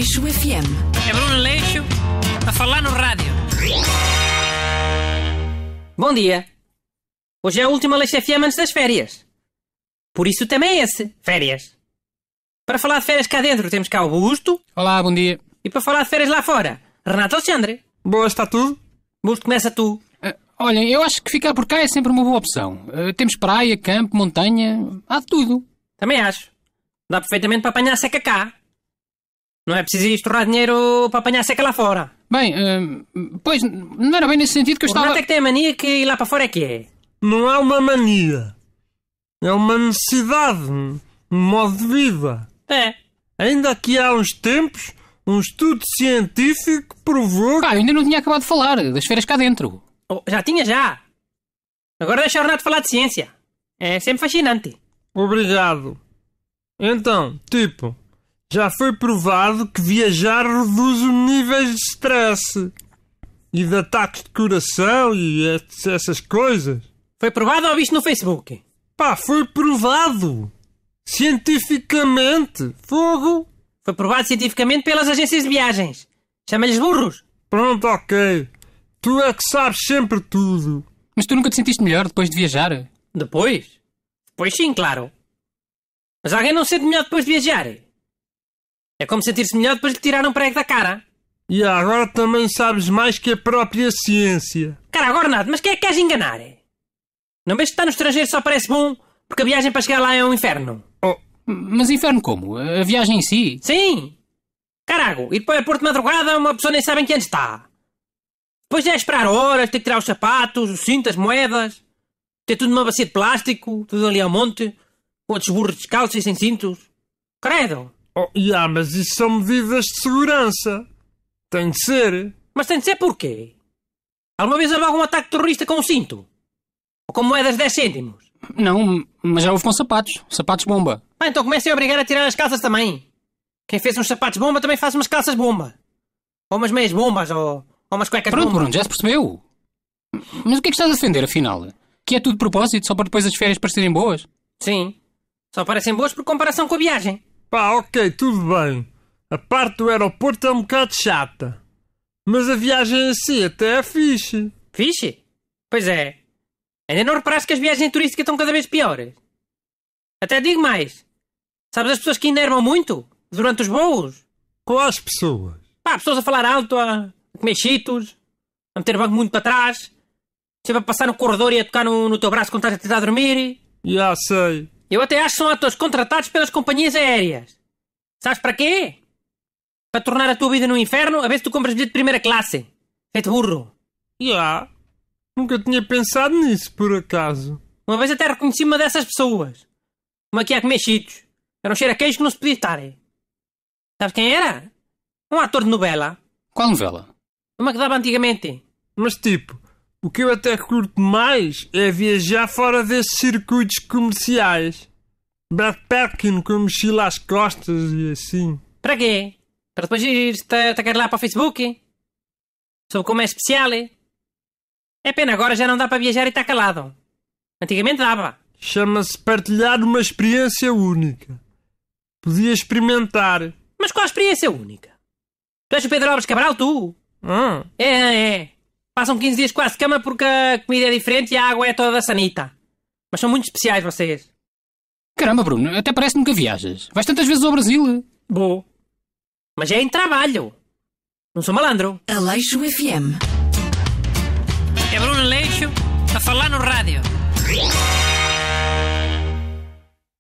Leixo FM. É Bruno Leixo a falar no rádio. Bom dia. Hoje é a última Leixo FM antes das férias. Por isso também é esse, férias. Para falar de férias cá dentro temos cá Augusto. Olá, bom dia. E para falar de férias lá fora, Renato Alexandre. Boa, está tudo? Augusto, começa tu. Uh, olhem, eu acho que ficar por cá é sempre uma boa opção. Uh, temos praia, campo, montanha, há de tudo. Também acho. Dá perfeitamente para apanhar seca cá. Não é preciso estourar dinheiro para apanhar seca lá fora. Bem, hum, pois, não era bem nesse sentido que eu o estava... O é que tem a mania que ir lá para fora é que é. Não é uma mania. É uma necessidade. Um modo de vida. É. Ainda que há uns tempos, um estudo científico provou... Ah, ainda não tinha acabado de falar das feiras cá dentro. Oh, já tinha, já. Agora deixa o Renato falar de ciência. É sempre fascinante. Obrigado. Então, tipo, já foi provado que viajar reduz os níveis de stress e de ataques de coração e essas coisas. Foi provado ou viste no Facebook? Pá, foi provado! Cientificamente! Fogo! Foi provado cientificamente pelas agências de viagens. Chama-lhes burros! Pronto, ok. Tu é que sabes sempre tudo. Mas tu nunca te sentiste melhor depois de viajar? Depois? Depois sim, claro. Mas alguém não se sente melhor depois de viajar? É como sentir-se melhor depois de lhe tirar um prego da cara. E agora também sabes mais que a própria ciência. Cara, agora nada, mas quem é que queres enganar? É? Não vês que estar no estrangeiro só parece bom porque a viagem para chegar lá é um inferno. Oh, mas inferno como? A viagem em si? Sim! Carago, ir depois a Porto de Madrugada uma pessoa nem sabe em que ano está. Depois é esperar horas, ter que tirar os sapatos, os cintos, as moedas. Ter tudo numa bacia de plástico, tudo ali ao monte. Com outros burros descalços e sem cintos. Credo! Oh, yeah, mas isso são medidas de segurança. Tem de ser. Mas tem de ser porquê? Alguma vez houve algum ataque terrorista com um cinto? Ou com moedas de 10 cêntimos? Não, mas já houve com sapatos. Sapatos bomba. Ah, então comecem a obrigar a tirar as calças também. Quem fez uns sapatos bomba também faz umas calças bomba. Ou umas meias bombas, ou, ou umas cuecas Pronto, bomba. Bruno, já se percebeu. Mas o que é que estás a defender, afinal? Que é tudo de propósito, só para depois as férias parecerem boas? Sim. Só parecem boas por comparação com a viagem. Pá, ok, tudo bem. A parte do aeroporto é um bocado chata. Mas a viagem em si até é fixe. Fixe? Pois é. Ainda não reparaste que as viagens turísticas estão cada vez piores? Até digo mais. Sabes as pessoas que enervam muito? Durante os voos? Quais pessoas? Pá, pessoas a falar alto, a comer chitos, a meter o banco muito para trás, sempre a passar no corredor e a tocar no, no teu braço quando estás a tentar dormir. Já sei. Eu até acho que são atores contratados pelas companhias aéreas. Sabes para quê? Para tornar a tua vida no inferno a ver se tu compras bilhete de primeira classe. Feito burro. Yeah. Nunca tinha pensado nisso, por acaso. Uma vez até reconheci uma dessas pessoas. Uma que ia comer chitos. Era um cheiro a queijo que não se podia estar. Sabes quem era? Um ator de novela. Qual novela? Uma que dava antigamente. Mas tipo, o que eu até curto mais é viajar fora desses circuitos comerciais. Backpacking com mochila às costas e assim. Para quê? Para depois ir tacar lá para o Facebook? Sobre como é especial? É pena, agora já não dá para viajar e estar tá calado. Antigamente dava. Chama-se partilhar uma experiência única. Podia experimentar. Mas qual a experiência única? Tu és o Pedro Alves Cabral, tu? Hum. É, é, é. Passam 15 dias quase de cama porque a comida é diferente e a água é toda sanita. Mas são muito especiais vocês. Caramba, Bruno, até parece que nunca viajas. Vais tantas vezes ao Brasil. Boa. Mas é em trabalho. Não sou malandro. Aleixo FM. É Bruno Aleixo a falar no rádio.